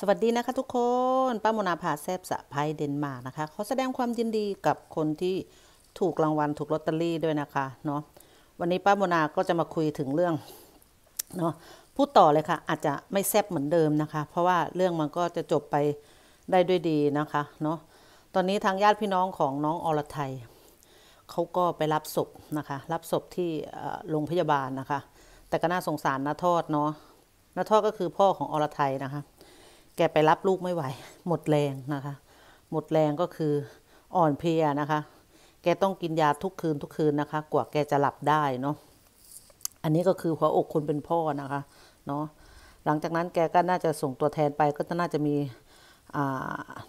สวัสดีนะคะทุกคน ป้ามนาภาแซบสะพายเดนมาร์กนะคะขอแสดงความยินดีกับคนที่ถูกรางวัลถูกลอตเตอรี่ด้วยนะคะเนาะ วันนี้ป้ามนา ก็จะมาคุยถึงเรื่อง เนาะ พูดต่อเลยค่ะอาจจะไม่แซบเหมือนเดิมนะคะ เพราะว่าเรื่องมันก็จะจบไปได้ด้วยดีนะคะ เนาะ ตอนนี้ทางญาติพี่น้องของน้องอรไทย เขาก็ไปรับศพนะคะ รับศพที่โรงพยาบาลนะคะ แต่ก็น่าสงสารนาทอดเนาะนาทอดก็คือพ่อของอรไทยนะคะแกไป รับ ลูกไม่ไหว หมดแรงนะคะ หมดแรงก็คืออ่อนเพลีย นะคะ แกต้องกิน ยา ทุกคืนทุกคืนนะคะ กว่าแกจะหลับได้ เนาะอันนี้ก็คือหัวอกคนเป็นพ่อนะคะเนาะหลังจากนั้นแกก็น่าจะส่งตัวแทนไป ก็น่าจะมี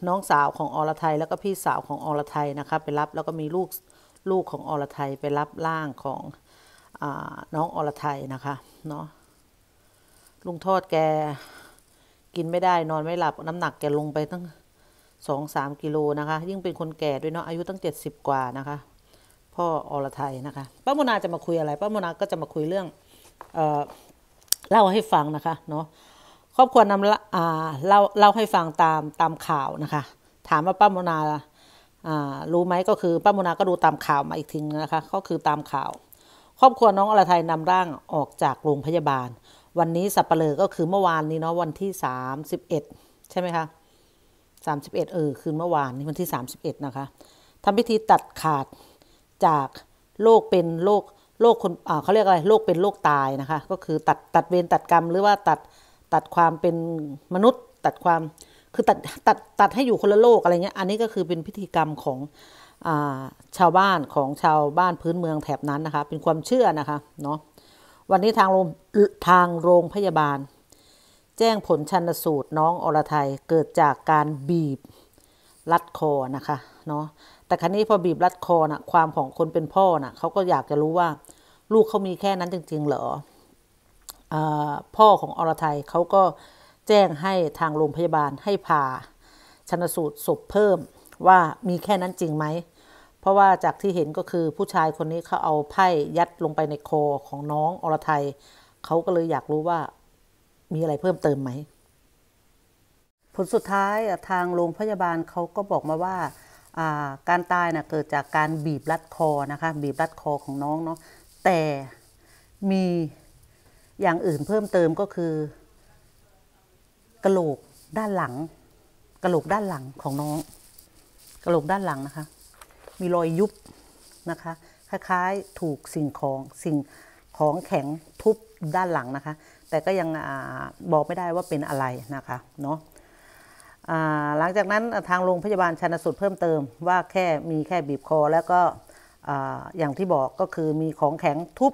น้องสาวของอรไทยแล้ว ก็พี่สาวของอรไทยนะคะไปรับแล้วก็มี ลูก ลูกของอรไทย ไปรับร่างของอน้องอรไทยนะคะเนาะลุงทอดแกกินไม่ได้นอนไม่หลับน้ำหนักแกลงไปตั้งสองสามกิโลนะคะ ยิ่งเป็นคนแก่ด้วยเนาะ อายุตั้งเจ็ดสิบกว่านะคะ พ่ออรไทยนะคะ ป้ามนาจะมาคุยอะไร ป้ามนา ก็จะมาคุยเรื่อง เอ่อ เล่าให้ฟังนะคะ เนาะ ครอบครัวนำอ่าเล่าเล่าให้ฟังตาม ตามข่าวนะคะ ถามว่าป้ามนา อ่า รู้ไหมก็คือ ป้ามนา ก็ดูตามข่าวมาอีกทีนะคะ ก็คือตามข่าว ครอบครัวน้องอรไทยนำร่างออกจากโรงพยาบาลวันนี้สับปเปลือก็คือเมื่อวานนี้เนาะวันที่สามสิบเอ็ดใช่ไหมคะสามสิบเอ็ดเออคืนเมื่อวานนี้วันที่สามสิบเอ็ดนะคะทำพิธีตัดขาดจากโรคเป็นโรคโรคคนเขาเรียกอะไรโรคเป็นโรคตายนะคะ ก็คือตัดตัดเวรตัดกรรมหรือว่าตัดตัดความเป็นมนุษย์ ตัดความคือตัดตัดตัดให้อยู่คนละโลกอะไรเงี้ยอันนี้ก็คือเป็นพิธีกรรมของชาวบ้านของชาวบ้านพื้นเมืองแถบนั้นนะคะ เป็นความเชื่อนะคะ เนาะวันนี้ทางโรงทางโรงพยาบาลแจ้งผลชันสูตรน้องอรไทยเกิดจากการบีบรัดคอนะคะเนาะ แต่ครั้นี้พอบีบรัดคอนะ่ะความของคนเป็นพ่อนะ่ะเขาก็อยากจะรู้ว่า ลูกเขามีแค่นั้นจริง ๆเหรออพ่อของอรไทยเขาก็แจ้งให้ทางโรงพยาบาลให้ผ่าชันสูตรศพเพิ่มว่ามีแค่นั้นจริงไหมราะว่าจากที่เห็นก็คือผู้ชายคนนี้เขาเอาไพ่ยัดลงไปในคอของน้องอรไทย เขาก็เลยอยากรู้ว่ามีอะไรเพิ่มเติมไหม ผลสุดท้ายทางโรงพยาบาลเขาก็บอกมาว่าการตายนะเกิดจากการบีบรัดคอนะคะ บีบรัดคอของน้องเนาะแต่มีอย่างอื่นเพิ่มเติมก็คือกระโหลกด้านหลัง กระโหลกด้านหลังของน้องกระโหลกด้านหลังนะคะมีรอยยุบนะคะคล้ายๆถูกสิ่งของสิ่งของแข็งทุบด้านหลังนะคะแต่ก็ยังอบอกไม่ได้ว่าเป็นอะไรนะคะเนาะหลังจากนั้นทางโรงพยาบาลชันสุดเพิ่มเติมว่าแค่มีแค่บีบคอ แล้วก็อย่างที่บอกก็คือมีของแข็งทุบ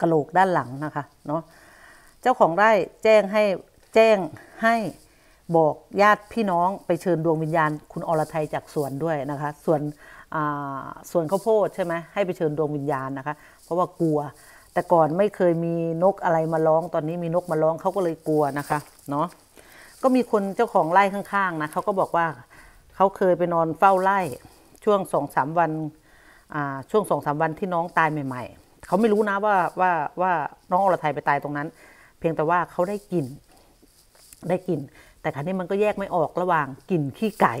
กระโหลกด้านหลังนะคะเนาะเจ้าของไร่แจ้งให้แจ้งให้บอกญาติพี่น้องไปเชิญดวงวิญญาณคุณอรไทยจากสวนด้วยนะคะสวนสวนข้าวโพดใช่ไหมให้ไปเชิญดวงวิญญาณนะคะ เพราะว่ากลัวแต่ก่อนไม่เคยมีนกอะไรมาร้อง ตอนนี้มีนกมาร้องเขาก็เลยกลัวนะคะเนาะก็มีคนเจ้าของไร่ข้างๆนะเขาก็บอกว่าเขาเคยไปนอนเฝ้าไร่ช่วงสองสามวันช่วงสองสามวันที่น้องตายใหม่ ๆเขาไม่รู้นะว่าว่าว่าน้องอรไทยไปตายตรงนั้น เพียงแต่ว่าเขาได้กลิ่นได้กลิ่นแต่ครั้นี้มันก็แยกไม่ออกระหว่างกลิ่นขี้ไก่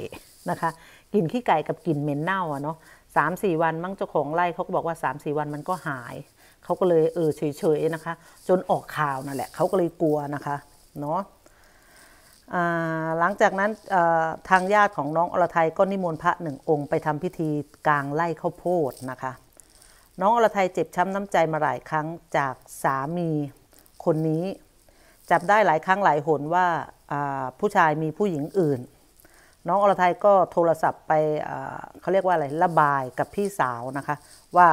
นะคะกลิ่นขี้ไก่กับกลิ่นเหม็นเน่าอะเนาะสามสี่วันมั่งเจ้าของไร่เขาก็บอกว่าสามสี่วันมันก็หายเขาก็เลยเออเฉยๆนะคะจนออกข่าวนั่นแหละเขาก็เลยกลัวนะคะเนาะหลังจากนั้นทางญาติของน้องอรทยก็นิมนต์พระหนึ่งองค์ไปทำพิธีกลางไร่ข้าวโพดนะคะ น้องอรทยเจ็บช้ำน้ำใจมาหลายครั้งจากสามีคนนี้ จับได้หลายครั้งหลายหนว่าผู้ชายมีผู้หญิงอื่น น้องอรทยก็โทรศัพท์ไปเขาเรียกว่าอะไรระบายกับพี่สาวนะคะ ว่า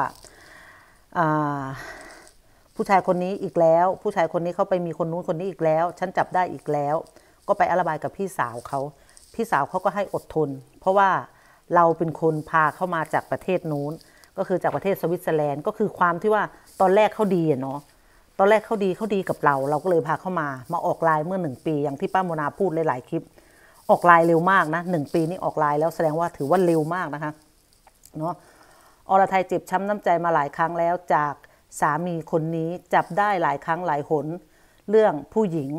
ผู้ชายคนนี้อีกแล้ว ผู้ชายคนนี้เขาไปมีคนนู้นคนนี้อีกแล้วฉันจับได้อีกแล้ว ก็ไปอลิบายกับพี่สาวเขาพี่สาวเขาก็ให้อดทนเพราะว่าเราเป็นคนพาเข้ามาจากประเทศนู้นก็คือจากประเทศสวิตเซอร์แลนด์ก็คือความที่ว่าตอนแรกเขาดีเนาะตอนแรกเขาดีเขาดีกับเรา เราก็เลยพาเข้ามามาออกไลน์เมื่อหนึ่งปีอย่างที่ป้าโมนาพูดหลายๆคลิป ออกไลน์เร็วมากนะหนึ่งปีนี้ออกไลน์แล้วแสดงว่าถือว่าเร็วมากนะคะเนาะอรไทยเจ็บช้ำน้ำใจมาหลายครั้งแล้วจากสามีคนนี้จับได้หลายครั้งหลายหนเรื่องผู้หญิง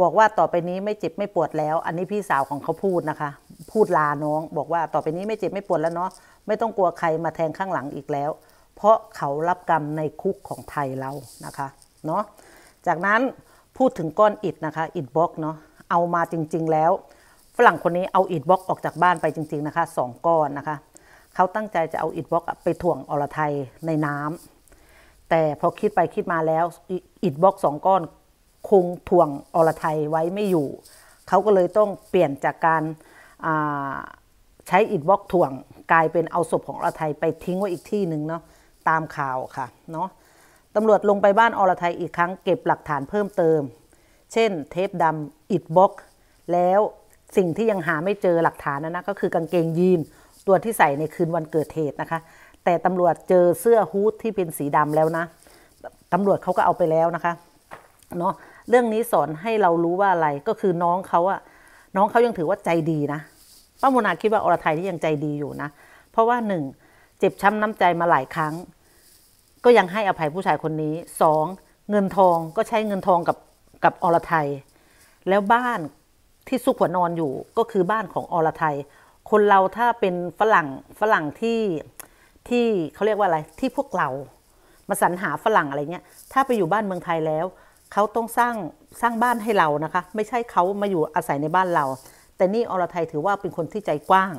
บอกว่าต่อไปนี้ไม่เจ็บไม่ปวดแล้ว อันนี้พี่สาวของเขาพูดนะคะ พูดลาน้อง บอกว่าต่อไปนี้ไม่เจ็บไม่ปวดแล้วเนาะไม่ต้องกลัวใครมาแทงข้างหลังอีกแล้วเพราะเขารับกรรมในคุกของไทยเรานะคะเนาะ จากนั้นพูดถึงก้อนอิดนะคะอิดบล็อกเนาะเอามาจริงๆแล้ว ฝรั่งคนนี้เอาอิดบล็อกออกจากบ้านไปจริงๆนะคะสองก้อนนะคะเขาตั้งใจจะเอาอิดบล็อกไปถ่วงอรไทยในน้ำ แต่พอคิดไปคิดมาแล้วอิดบล็อกสองก้อนคงถ่วงอรไทยไว้ไม่อยู่ เขาก็เลยต้องเปลี่ยนจากการใช้อิดบล็อกถ่วงกลายเป็นเอาศพของอรไทยไปทิ้งไว้อีกที่หนึ่งเนาะตามข่าวค่ะเนาะตำรวจลงไปบ้านอรไทยอีกครั้งเก็บหลักฐานเพิ่มเติม เช่น เทปดำอิดบล็อกแล้วสิ่งที่ยังหาไม่เจอหลักฐานนะนะก็คือกางเกงยีนตัวที่ใส่ในคืนวันเกิดเหตุนะคะแต่ตำรวจเจอเสื้อฮู้ดที่เป็นสีดำแล้วนะตำรวจเขาก็เอาไปแล้วนะคะเนาะเรื่องนี้สอนให้เรารู้ว่าอะไรก็คือน้องเขาอะน้องเขายังถือว่าใจดีนะป้ามนาคิดว่าอรไทยนี่ยังใจดีอยู่นะ เพราะว่าหนึ่งเจ็บช้ำน้ำใจมาหลายครั้งก็ยังให้อภัยผู้ชายคนนี้สองเงินทองก็ใช้เงินทองกับกับอรไทย แล้วบ้านที่ซุกหัวนอนอยู่ก็คือบ้านของอรไทยคนเราถ้าเป็นฝรั่งฝรั่งที่ที่เขาเรียกว่าอะไรที่พวกเรามาสรรหาฝรั่งอะไรเงี้ย ถ้าไปอยู่บ้านเมืองไทยแล้ว เขาต้องสร้างสร้างบ้านให้เรานะคะ ไม่ใช่เขามาอยู่อาศัยในบ้านเรา แต่นี่อรไทยถือว่าเป็นคนที่ใจกว้าง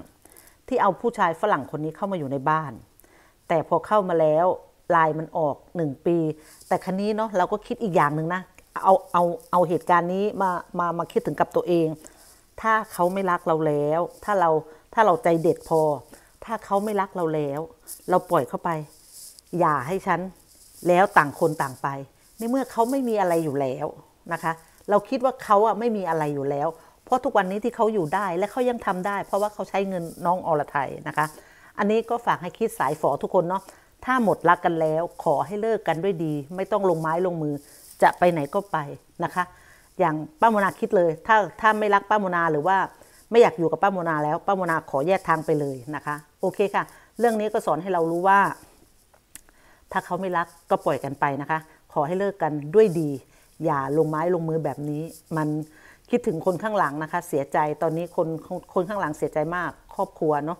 ที่เอาผู้ชายฝรั่งคนนี้เข้ามาอยู่ในบ้าน แต่พอเข้ามาแล้วลายมันออก 1 ปี แต่ครนี้เนาะเราก็คิดอีกอย่างหนึ่งนะเอาเอาเอาเหตุการณ์นี้มามามาคิดถึงกับตัวเอง ถ้าเขาไม่รักเราแล้ว ถ้าเราถ้าเราใจเด็ดพอ ถ้าเขาไม่รักเราแล้ว เราปล่อยเข้าไป อย่าให้ฉัน แล้วต่างคนต่างไปในเมื่อเขาไม่มีอะไรอยู่แล้วนะคะ เราคิดว่าเขาอ่ะไม่มีอะไรอยู่แล้ว เพราะทุกวันนี้ที่เขาอยู่ได้และเขายังทำได้ เพราะว่าเขาใช้เงินน้องอรไทยนะคะ อันนี้ก็ฝากให้คิดสายฝอทุกคนเนาะถ้าหมดรักกันแล้ว ขอให้เลิกกันด้วยดี ไม่ต้องลงไม้ลงมือจะไปไหนก็ไปนะคะ อย่างป้าโมนาคิดเลย ถ้าถ้าไม่รักป้าโมนาหรือว่า ไม่อยากอยู่กับป้าโมนาแล้ว ป้าโมนาขอแยกทางไปเลยนะคะ โอเคค่ะ เรื่องนี้ก็สอนให้เรารู้ว่า ถ้าเขาไม่รักก็ปล่อยกันไปนะคะ ขอให้เลิกกันด้วยดี อย่าลงไม้ลงมือแบบนี้ มันคิดถึงคนข้างหลังนะคะ เสียใจตอนนี้คนคนข้างหลังเสียใจมากครอบครัวเนาะ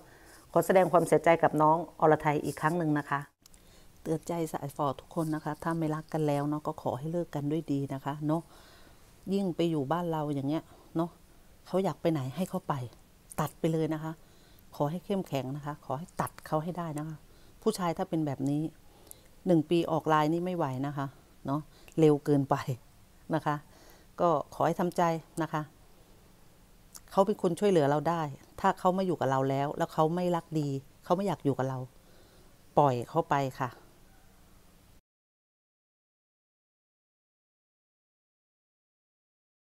ขอแสดงความเสียใจกับน้องอรไทยอีกครั้งหนึ่งนะคะ เตือนใจสายฟอทุกคนนะคะ ถ้าไม่รักกันแล้วเนาะก็ขอให้เลิกกันด้วยดีนะคะเนาะ ยิ่งไปอยู่บ้านเราอย่างเงี้ยเนาะ เขาอยากไปไหนให้เขาไป ตัดไปเลยนะคะ ขอให้เข้มแข็งนะคะ ขอให้ตัดเขาให้ได้นะคะ ผู้ชายถ้าเป็นแบบนี้หนึ่งปีออกลายนี่ไม่ไหวนะคะเนาะ เร็วเกินไปนะคะ ก็ขอให้ทำใจนะคะเขาเป็นคนช่วยเหลือเราได้ ถ้าเขามาอยู่กับเราแล้ว แล้วเขาไม่รักดี เขาไม่อยากอยู่กับเรา ปล่อยเขาไปค่ะ